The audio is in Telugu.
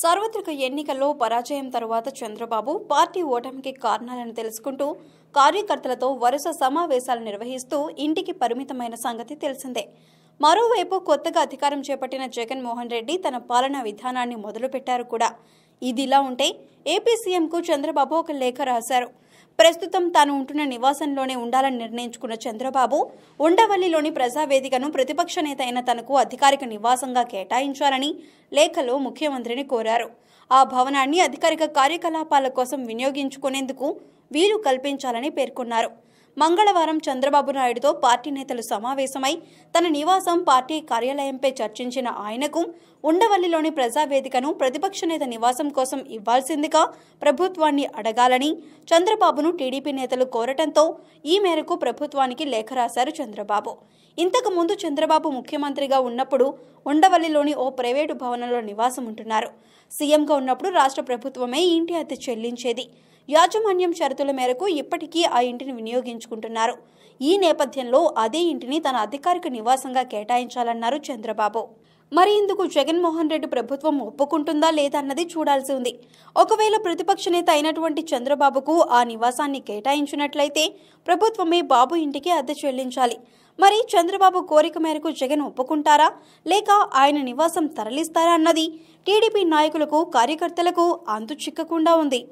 సార్వత్రిక ఎన్నికల్లో పరాజయం తరువాత చంద్రబాబు పార్టీ ఓటమికి కారణాలను తెలుసుకుంటూ కార్యకర్తలతో వరుస సమావేశాలు నిర్వహిస్తూ ఇంటికి పరిమితమైన సంగతి తెలిసిందే మరోవైపు కొత్తగా అధికారం చేపట్టిన జగన్మోహన్ రెడ్డి తన పాలనా విధానాన్ని మొదలుపెట్టారు కూడా ఇదిలా ఉంటే ఏపీ సీఎంకు చంద్రబాబు ఒక లేఖ రాశారు ప్రస్తుతం తాను ఉంటున్న నివాసంలోనే ఉండాలని నిర్ణయించుకున్న చంద్రబాబు ఉండవల్లిలోని ప్రజావేదికను ప్రతిపక్ష నేత అయిన తనకు అధికారిక నివాసంగా కేటాయించాలని లేఖలో ముఖ్యమంత్రిని కోరారు ఆ భవనాన్ని అధికారిక కార్యకలాపాల కోసం వినియోగించుకునేందుకు వీలు కల్పించాలని పేర్కొన్నారు మంగళవారం చంద్రబాబు నాయుడుతో పార్టీ నేతలు సమావేశమై తన నివాసం పార్టీ కార్యాలయంపై చర్చించిన ఆయనకు ఉండవల్లిలోని ప్రజావేదికను ప్రతిపక్ష నేత నివాసం కోసం ఇవ్వాల్సిందిగా ప్రభుత్వాన్ని అడగాలని చంద్రబాబును టీడీపీ నేతలు కోరటంతో ఈ మేరకు ప్రభుత్వానికి లేఖ రాశారు చంద్రబాబు ఇంతకు ముందు చంద్రబాబు ముఖ్యమంత్రిగా ఉన్నప్పుడు ఉండవల్లిలోని ఓ ప్రైవేటు భవనంలో నివాసం ఉంటున్నారు సీఎంగా ఉన్నప్పుడు రాష్ట్ర ప్రభుత్వమే ఇంటి అద్దె చెల్లించేది యాజమాన్యం షరతుల మేరకు ఇప్పటికీ ఆ ఇంటిని వినియోగించుకుంటున్నారు ఈ నేపథ్యంలో అదే ఇంటిని తన అధికారిక నివాసంగా కేటాయించాలన్నారు చంద్రబాబు మరి ఇందుకు జగన్మోహన్ రెడ్డి ప్రభుత్వం ఒప్పుకుంటుందా లేదా అన్నది చూడాల్సి ఉంది ఒకవేళ ప్రతిపక్ష నేత అయినటువంటి చంద్రబాబుకు ఆ నివాసాన్ని కేటాయించినట్లయితే ప్రభుత్వమే బాబు ఇంటికి అద్దె చెల్లించాలి మరి చంద్రబాబు కోరిక మేరకు జగన్ ఒప్పుకుంటారా లేక ఆయన నివాసం తరలిస్తారా అన్నది టీడీపీ నాయకులకు కార్యకర్తలకు అంతు చిక్కకుండా ఉంది